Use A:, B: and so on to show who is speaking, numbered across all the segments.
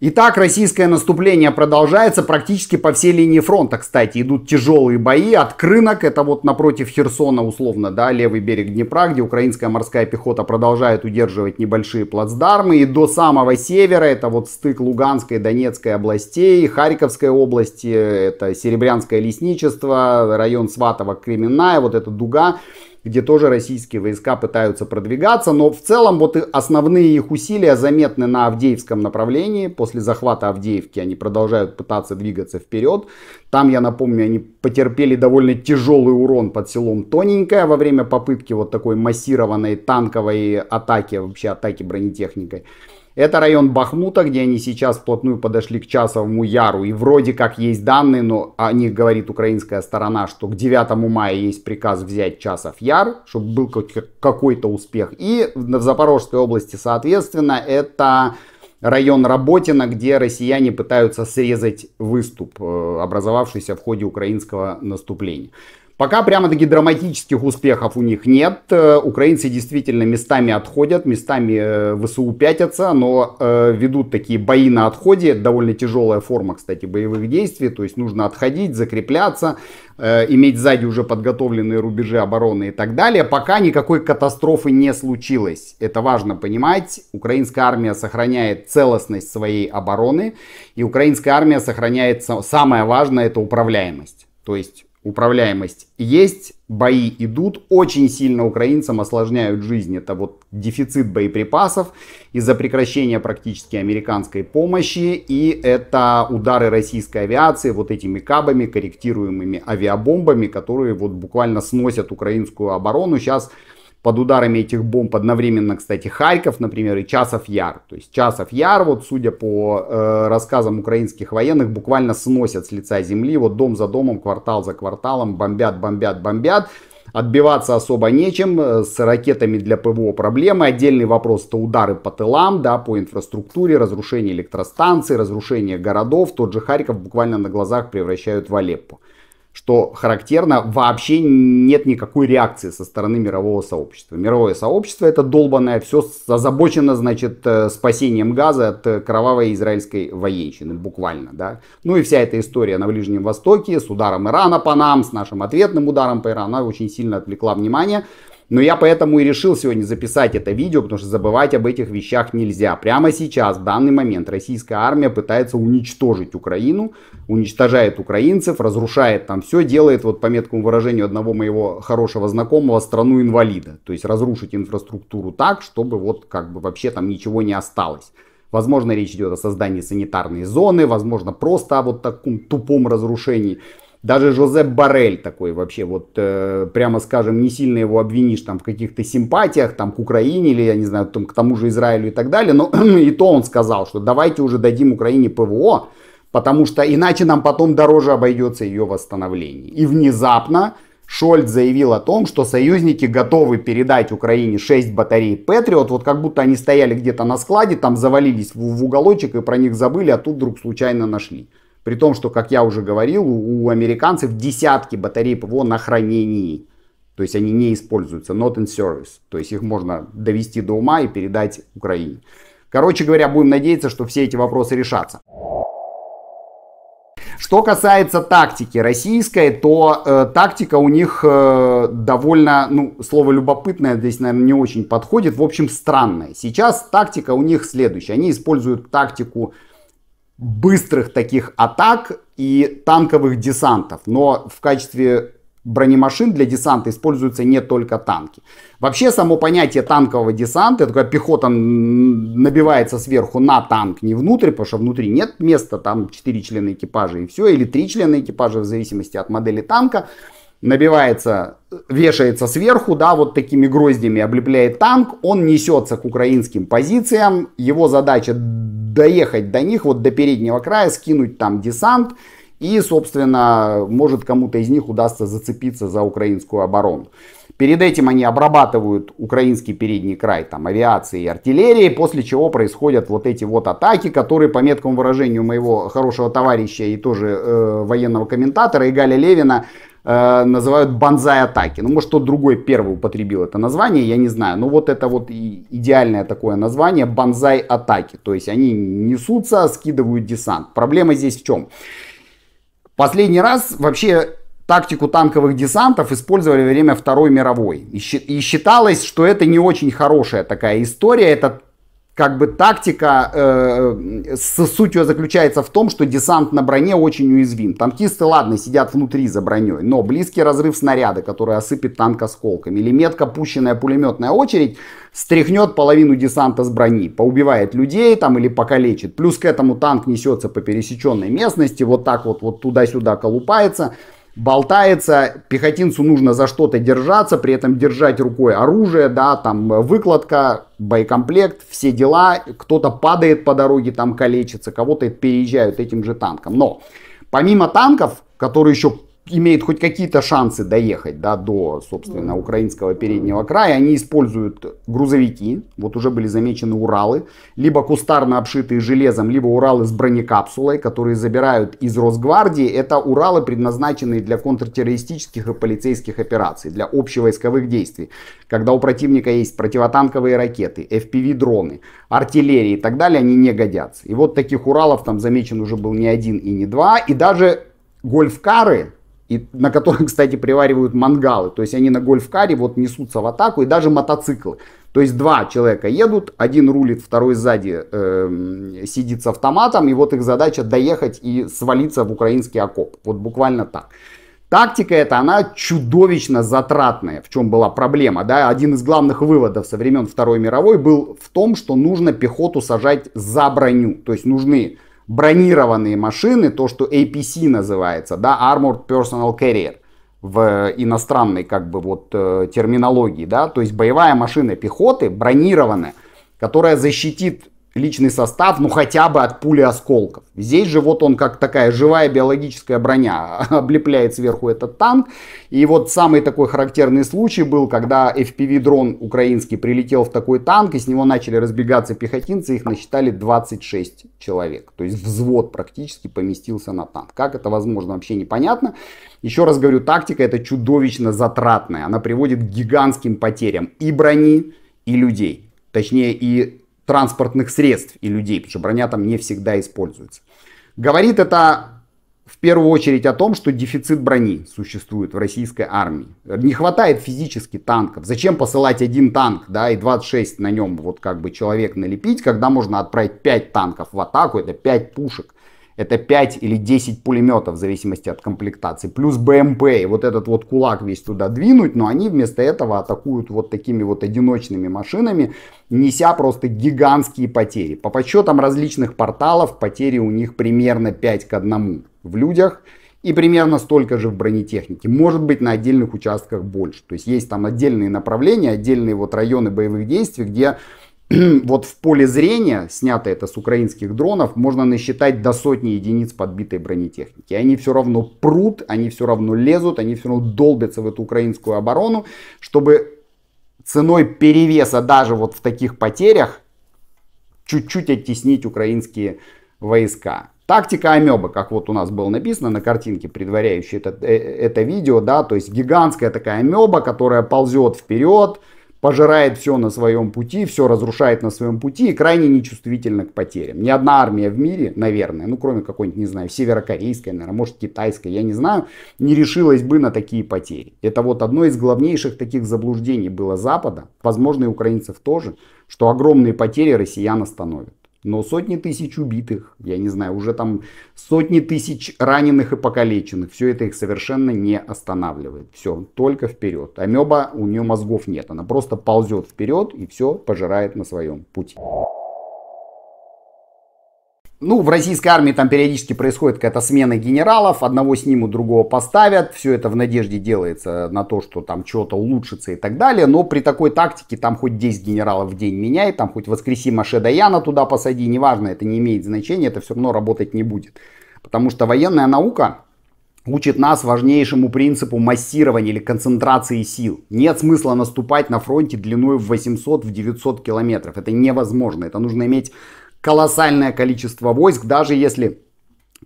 A: Итак, российское наступление продолжается практически по всей линии фронта, кстати. Идут тяжелые бои от Крынок, это вот напротив Херсона условно, да, левый берег Днепра, где украинская морская пехота продолжает удерживать небольшие плацдармы, и до самого севера, это вот стык Луганской, Донецкой областей, Харьковской области, это Серебрянское лесничество, район Сватова, Кременная, вот эта дуга, где тоже российские войска пытаются продвигаться. Но в целом вот основные их усилия заметны на Авдеевском направлении. После захвата Авдеевки они продолжают пытаться двигаться вперед. Там, я напомню, они потерпели довольно тяжелый урон под селом Тоненькое во время попытки вот такой массированной танковой атаки, вообще атаки бронетехникой. Это район Бахмута, где они сейчас вплотную подошли к Часовому Яру. И вроде как есть данные, но о них говорит украинская сторона, что к 9 мая есть приказ взять Часов Яр, чтобы был какой-то успех. И в Запорожской области, соответственно, это район Работина, где россияне пытаются срезать выступ, э, образовавшийся в ходе украинского наступления. Пока прямо-таки драматических успехов у них нет. Э, украинцы действительно местами отходят, местами э, ВСУ пятятся, но э, ведут такие бои на отходе. Это довольно тяжелая форма, кстати, боевых действий. То есть нужно отходить, закрепляться, иметь сзади уже подготовленные рубежи обороны и так далее. Пока никакой катастрофы не случилось. Это важно понимать. Украинская армия сохраняет целостность своей обороны. И украинская армия сохраняет, самое важное, это управляемость. То есть управляемость есть, бои идут, очень сильно украинцам осложняют жизнь. Это вот дефицит боеприпасов из-за прекращения практически американской помощи, и это удары российской авиации вот этими кабами, корректируемыми авиабомбами, которые вот буквально сносят украинскую оборону. Сейчас под ударами этих бомб одновременно, кстати, Харьков, например, и Часов Яр. То есть Часов Яр, вот судя по э, рассказам украинских военных, буквально сносят с лица земли, вот дом за домом, квартал за кварталом, бомбят, бомбят, бомбят. Отбиваться особо нечем, э, с ракетами для ПВО проблемы. Отдельный вопрос это удары по тылам, да, по инфраструктуре, разрушение электростанций, разрушение городов. Тот же Харьков буквально на глазах превращают в Алеппо что характерно, вообще нет никакой реакции со стороны мирового сообщества. Мировое сообщество это долбанное, все озабочено, значит, э, спасением газа от э, кровавой израильской военщины, буквально, да. Ну и вся эта история на Ближнем Востоке с ударом Ирана по нам, с нашим ответным ударом по Ирану, она очень сильно отвлекла внимание. Но я поэтому и решил сегодня записать это видео, потому что забывать об этих вещах нельзя. Прямо сейчас, в данный момент, российская армия пытается уничтожить Украину, уничтожает украинцев, разрушает там все, делает, вот по меткому выражению одного моего хорошего знакомого, страну инвалида. То есть разрушить инфраструктуру так, чтобы вот как бы вообще там ничего не осталось. Возможно, речь идет о создании санитарной зоны, возможно, просто о вот таком тупом разрушении. Даже Жозеп Барель такой вообще, вот э, прямо скажем, не сильно его обвинишь там в каких-то симпатиях там к Украине или, я не знаю, там, к тому же Израилю и так далее, но и то он сказал, что давайте уже дадим Украине ПВО, потому что иначе нам потом дороже обойдется ее восстановление. И внезапно Шольц заявил о том, что союзники готовы передать Украине 6 батарей Патриот, вот как будто они стояли где-то на складе, там завалились в, в уголочек и про них забыли, а тут вдруг случайно нашли. При том, что, как я уже говорил, у, у американцев десятки батарей ПВО на хранении. То есть они не используются, not in service. То есть их можно довести до ума и передать Украине. Короче говоря, будем надеяться, что все эти вопросы решатся. Что касается тактики российской, то э, тактика у них э, довольно, ну, слово любопытное здесь, наверное, не очень подходит, в общем, странная. Сейчас тактика у них следующая. Они используют тактику быстрых таких атак и танковых десантов. Но в качестве бронемашин для десанта используются не только танки. Вообще само понятие танкового десанта, это когда пехота набивается сверху на танк, не внутрь, потому что внутри нет места, там 4 члена экипажа и все, или 3 члена экипажа в зависимости от модели танка, набивается, вешается сверху, да, вот такими гроздями облепляет танк, он несется к украинским позициям, его задача доехать до них, вот до переднего края, скинуть там десант. И, собственно, может кому-то из них удастся зацепиться за украинскую оборону. Перед этим они обрабатывают украинский передний край там, авиации и артиллерии, после чего происходят вот эти вот атаки, которые, по меткому выражению моего хорошего товарища и тоже э, военного комментатора Игаля Левина, Э, называют банзай-атаки. Ну, может, тот другой первый употребил это название, я не знаю. Но вот это вот идеальное такое название банзай-атаки. То есть они несутся, скидывают десант. Проблема здесь в чем? Последний раз вообще тактику танковых десантов использовали во время Второй мировой. И считалось, что это не очень хорошая такая история. Это как бы тактика, э, суть ее заключается в том, что десант на броне очень уязвим. Танкисты, ладно, сидят внутри за броней, но близкий разрыв снаряда, который осыпет танк осколками, или метка пущенная пулеметная очередь стряхнет половину десанта с брони, поубивает людей там или покалечит. Плюс к этому танк несется по пересеченной местности, вот так вот, вот туда-сюда колупается – болтается, пехотинцу нужно за что-то держаться, при этом держать рукой оружие, да, там э, выкладка, боекомплект, все дела, кто-то падает по дороге, там калечится, кого-то переезжают этим же танком. Но помимо танков, которые еще имеют хоть какие-то шансы доехать да, до, собственно, украинского переднего края, они используют грузовики, вот уже были замечены Уралы, либо кустарно обшитые железом, либо Уралы с бронекапсулой, которые забирают из Росгвардии. Это Уралы, предназначенные для контртеррористических и полицейских операций, для общевойсковых действий, когда у противника есть противотанковые ракеты, FPV-дроны, артиллерии и так далее, они не годятся. И вот таких Уралов там замечен уже был не один и не два, и даже гольфкары, и на которых, кстати, приваривают мангалы. То есть они на гольф-каре вот несутся в атаку и даже мотоциклы. То есть два человека едут, один рулит, второй сзади э, сидит с автоматом, и вот их задача доехать и свалиться в украинский окоп. Вот буквально так. Тактика эта, она чудовищно затратная, в чем была проблема. Да? Один из главных выводов со времен Второй мировой был в том, что нужно пехоту сажать за броню. То есть нужны бронированные машины, то, что APC называется, да, Armored Personal Carrier в иностранной как бы вот э, терминологии, да, то есть боевая машина пехоты бронированная, которая защитит личный состав, ну хотя бы от пули осколков. Здесь же вот он как такая живая биологическая броня облепляет сверху этот танк. И вот самый такой характерный случай был, когда FPV-дрон украинский прилетел в такой танк, и с него начали разбегаться пехотинцы, их насчитали 26 человек. То есть взвод практически поместился на танк. Как это возможно, вообще непонятно. Еще раз говорю, тактика это чудовищно затратная. Она приводит к гигантским потерям и брони, и людей. Точнее, и транспортных средств и людей, потому что броня там не всегда используется. Говорит это в первую очередь о том, что дефицит брони существует в российской армии. Не хватает физически танков. Зачем посылать один танк, да, и 26 на нем вот как бы человек налепить, когда можно отправить 5 танков в атаку, это 5 пушек это 5 или 10 пулеметов в зависимости от комплектации, плюс БМП, и вот этот вот кулак весь туда двинуть, но они вместо этого атакуют вот такими вот одиночными машинами, неся просто гигантские потери. По подсчетам различных порталов, потери у них примерно 5 к 1 в людях, и примерно столько же в бронетехнике. Может быть, на отдельных участках больше. То есть есть там отдельные направления, отдельные вот районы боевых действий, где вот в поле зрения, снято это с украинских дронов, можно насчитать до сотни единиц подбитой бронетехники. Они все равно прут, они все равно лезут, они все равно долбятся в эту украинскую оборону, чтобы ценой перевеса даже вот в таких потерях чуть-чуть оттеснить украинские войска. Тактика амебы, как вот у нас было написано на картинке, предваряющей это, э, это видео, да, то есть гигантская такая амеба, которая ползет вперед, пожирает все на своем пути, все разрушает на своем пути и крайне нечувствительна к потерям. Ни одна армия в мире, наверное, ну кроме какой-нибудь, не знаю, северокорейской, наверное, может китайской, я не знаю, не решилась бы на такие потери. Это вот одно из главнейших таких заблуждений было Запада, возможно и украинцев тоже, что огромные потери россиян остановят но сотни тысяч убитых, я не знаю, уже там сотни тысяч раненых и покалеченных. Все это их совершенно не останавливает. Все, только вперед. Амеба, у нее мозгов нет. Она просто ползет вперед и все пожирает на своем пути. Ну, в российской армии там периодически происходит какая-то смена генералов, одного снимут, другого поставят, все это в надежде делается на то, что там что-то улучшится и так далее, но при такой тактике там хоть 10 генералов в день меняй, там хоть воскреси Маше Даяна туда посади, неважно, это не имеет значения, это все равно работать не будет. Потому что военная наука учит нас важнейшему принципу массирования или концентрации сил. Нет смысла наступать на фронте длиной в 800-900 километров. Это невозможно. Это нужно иметь колоссальное количество войск, даже если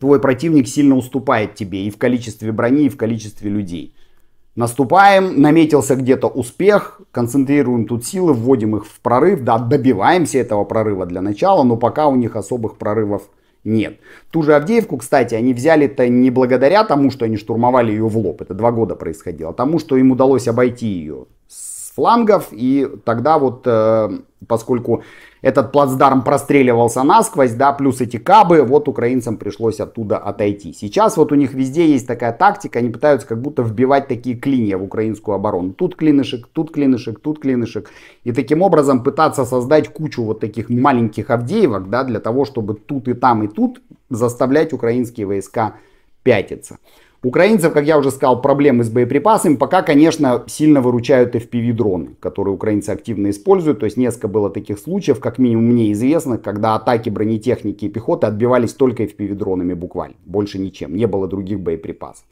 A: твой противник сильно уступает тебе и в количестве брони, и в количестве людей. Наступаем, наметился где-то успех, концентрируем тут силы, вводим их в прорыв, да, добиваемся этого прорыва для начала, но пока у них особых прорывов нет. Ту же Авдеевку, кстати, они взяли-то не благодаря тому, что они штурмовали ее в лоб, это два года происходило, а тому, что им удалось обойти ее с флангов, и тогда вот, э, поскольку этот плацдарм простреливался насквозь, да, плюс эти кабы, вот украинцам пришлось оттуда отойти. Сейчас вот у них везде есть такая тактика, они пытаются как будто вбивать такие клинья в украинскую оборону. Тут клинышек, тут клинышек, тут клинышек. И таким образом пытаться создать кучу вот таких маленьких Авдеевок, да, для того, чтобы тут и там и тут заставлять украинские войска пятиться. Украинцев, как я уже сказал, проблемы с боеприпасами. Пока, конечно, сильно выручают FPV-дроны, которые украинцы активно используют. То есть несколько было таких случаев, как минимум мне известно, когда атаки бронетехники и пехоты отбивались только FPV-дронами буквально. Больше ничем. Не было других боеприпасов.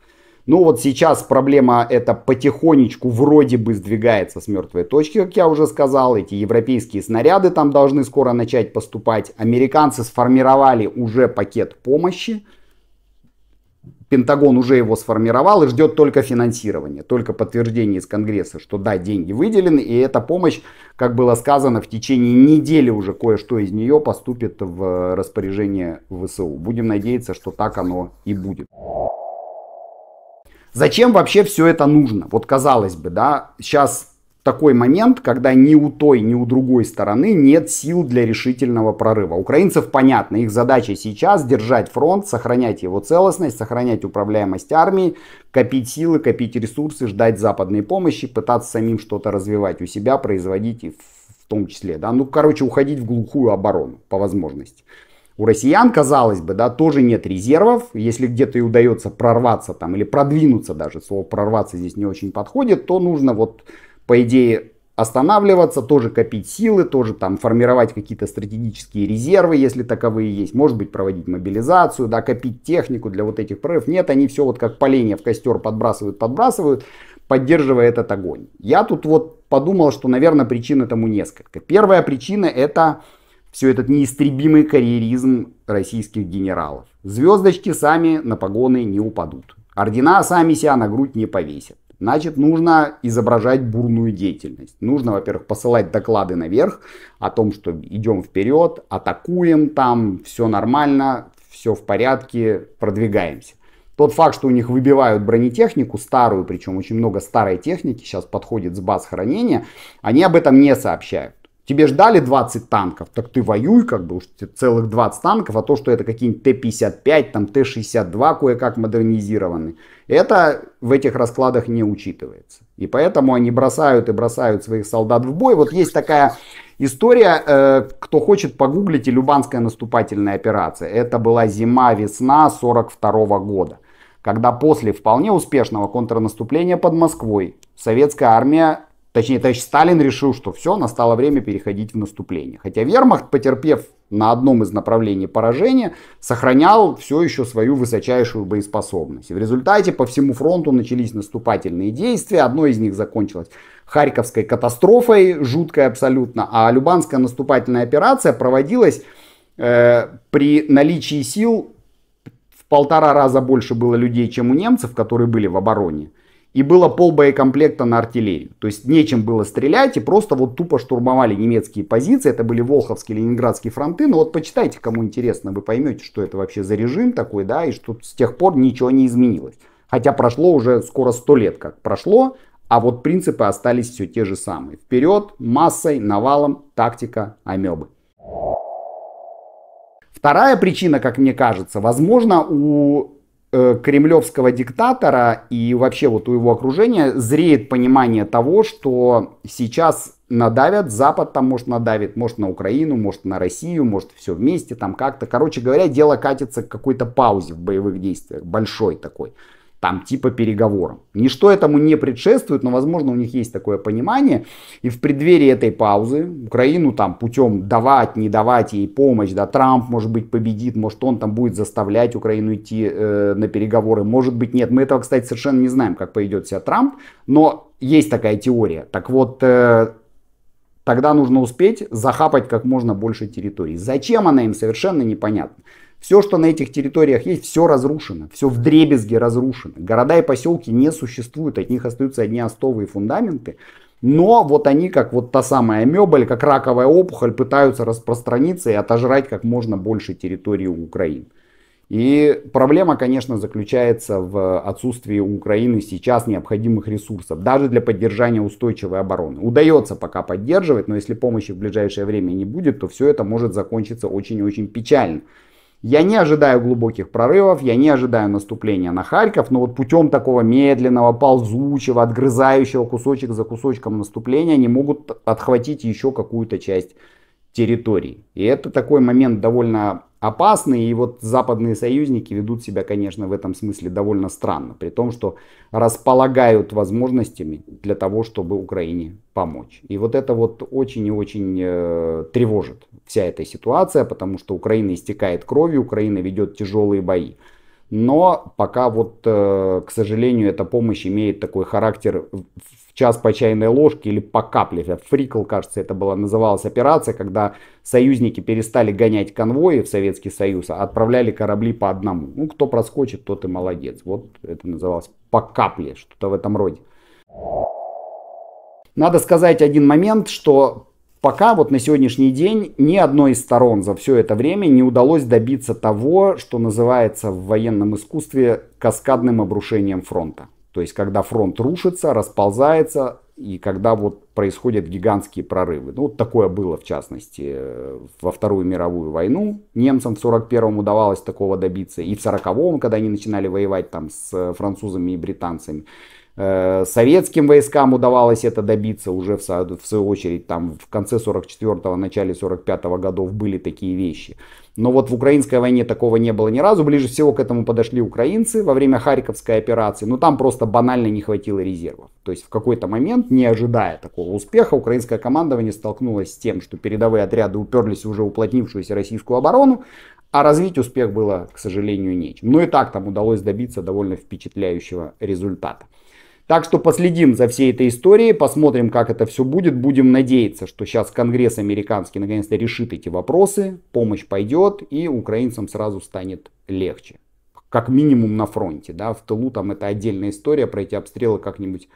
A: Ну вот сейчас проблема эта потихонечку вроде бы сдвигается с мертвой точки, как я уже сказал. Эти европейские снаряды там должны скоро начать поступать. Американцы сформировали уже пакет помощи Пентагон уже его сформировал и ждет только финансирования, только подтверждение из Конгресса, что да, деньги выделены, и эта помощь, как было сказано, в течение недели уже кое-что из нее поступит в распоряжение ВСУ. Будем надеяться, что так оно и будет. Зачем вообще все это нужно? Вот казалось бы, да, сейчас такой момент, когда ни у той, ни у другой стороны нет сил для решительного прорыва. Украинцев понятно, их задача сейчас держать фронт, сохранять его целостность, сохранять управляемость армии, копить силы, копить ресурсы, ждать западной помощи, пытаться самим что-то развивать у себя, производить и в том числе. Да? Ну, короче, уходить в глухую оборону по возможности. У россиян, казалось бы, да, тоже нет резервов. Если где-то и удается прорваться там или продвинуться даже, слово прорваться здесь не очень подходит, то нужно вот по идее, останавливаться, тоже копить силы, тоже там формировать какие-то стратегические резервы, если таковые есть, может быть проводить мобилизацию, да, копить технику для вот этих прорывов. Нет, они все вот как поленья в костер подбрасывают, подбрасывают, поддерживая этот огонь. Я тут вот подумал, что, наверное, причин этому несколько. Первая причина это все этот неистребимый карьеризм российских генералов. Звездочки сами на погоны не упадут. Ордена сами себя на грудь не повесят значит нужно изображать бурную деятельность. Нужно, во-первых, посылать доклады наверх о том, что идем вперед, атакуем там, все нормально, все в порядке, продвигаемся. Тот факт, что у них выбивают бронетехнику, старую, причем очень много старой техники, сейчас подходит с баз хранения, они об этом не сообщают. Тебе ждали 20 танков, так ты воюй, как бы, уж целых 20 танков, а то, что это какие-нибудь Т-55, там Т-62 кое-как модернизированы, это в этих раскладах не учитывается. И поэтому они бросают и бросают своих солдат в бой. Вот есть такая история, э, кто хочет, погуглите «Любанская наступательная операция». Это была зима-весна 42 года когда после вполне успешного контрнаступления под Москвой советская армия Точнее, товарищ Сталин решил, что все, настало время переходить в наступление. Хотя вермахт, потерпев на одном из направлений поражения, сохранял все еще свою высочайшую боеспособность. И в результате по всему фронту начались наступательные действия. Одно из них закончилось Харьковской катастрофой, жуткой абсолютно. А Любанская наступательная операция проводилась э, при наличии сил в полтора раза больше было людей, чем у немцев, которые были в обороне и было пол боекомплекта на артиллерию. То есть нечем было стрелять и просто вот тупо штурмовали немецкие позиции. Это были Волховские, Ленинградские фронты. Но ну вот почитайте, кому интересно, вы поймете, что это вообще за режим такой, да, и что с тех пор ничего не изменилось. Хотя прошло уже скоро 100 лет как прошло, а вот принципы остались все те же самые. Вперед, массой, навалом, тактика амебы. Вторая причина, как мне кажется, возможно, у Э, кремлевского диктатора и вообще вот у его окружения зреет понимание того, что сейчас надавят, Запад там может надавит, может на Украину, может на Россию, может все вместе там как-то. Короче говоря, дело катится к какой-то паузе в боевых действиях, большой такой там типа переговорам. Ничто этому не предшествует, но, возможно, у них есть такое понимание. И в преддверии этой паузы Украину там путем давать, не давать ей помощь, да, Трамп, может быть, победит, может, он там будет заставлять Украину идти э, на переговоры, может быть, нет. Мы этого, кстати, совершенно не знаем, как поведет себя Трамп, но есть такая теория. Так вот, э, тогда нужно успеть захапать как можно больше территорий. Зачем она им, совершенно непонятно. Все, что на этих территориях есть, все разрушено, все в дребезге разрушено. Города и поселки не существуют, от них остаются одни остовы фундаменты. Но вот они, как вот та самая мебель, как раковая опухоль, пытаются распространиться и отожрать как можно больше территории Украины. И проблема, конечно, заключается в отсутствии у Украины сейчас необходимых ресурсов, даже для поддержания устойчивой обороны. Удается пока поддерживать, но если помощи в ближайшее время не будет, то все это может закончиться очень и очень печально. Я не ожидаю глубоких прорывов, я не ожидаю наступления на Харьков, но вот путем такого медленного, ползучего, отгрызающего кусочек за кусочком наступления они могут отхватить еще какую-то часть территории. И это такой момент довольно опасны. И вот западные союзники ведут себя, конечно, в этом смысле довольно странно, при том, что располагают возможностями для того, чтобы Украине помочь. И вот это вот очень и очень э, тревожит вся эта ситуация, потому что Украина истекает кровью, Украина ведет тяжелые бои. Но пока вот, э, к сожалению, эта помощь имеет такой характер в час по чайной ложке или по капле. Фрикл, кажется, это была, называлась операция, когда союзники перестали гонять конвои в Советский Союз, а отправляли корабли по одному. Ну, кто проскочит, тот и молодец. Вот это называлось по капле, что-то в этом роде. Надо сказать один момент, что Пока вот на сегодняшний день ни одной из сторон за все это время не удалось добиться того, что называется в военном искусстве каскадным обрушением фронта. То есть, когда фронт рушится, расползается, и когда вот происходят гигантские прорывы. Ну, вот такое было, в частности, э, во Вторую мировую войну. Немцам в 41-м удавалось такого добиться. И в 40-м, когда они начинали воевать там с э, французами и британцами. Э, советским войскам удавалось это добиться уже в, в свою очередь там в конце 44-го, начале 45-го годов были такие вещи. Но вот в украинской войне такого не было ни разу. Ближе всего к этому подошли украинцы во время Харьковской операции. Но там просто банально не хватило резервов. То есть в какой-то момент, не ожидая такого успеха, украинское командование столкнулось с тем, что передовые отряды уперлись в уже уплотнившуюся российскую оборону, а развить успех было, к сожалению, нечем. Но ну и так там удалось добиться довольно впечатляющего результата. Так что последим за всей этой историей, посмотрим, как это все будет. Будем надеяться, что сейчас Конгресс американский наконец-то решит эти вопросы, помощь пойдет и украинцам сразу станет легче. Как минимум на фронте, да, в тылу там это отдельная история, про эти обстрелы как-нибудь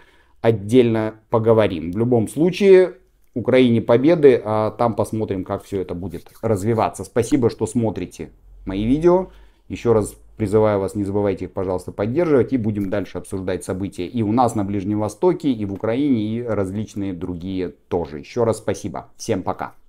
A: отдельно поговорим. В любом случае, Украине победы, а там посмотрим, как все это будет развиваться. Спасибо, что смотрите мои видео. Еще раз Призываю вас, не забывайте их, пожалуйста, поддерживать и будем дальше обсуждать события и у нас на Ближнем Востоке, и в Украине, и различные другие тоже. Еще раз спасибо. Всем пока.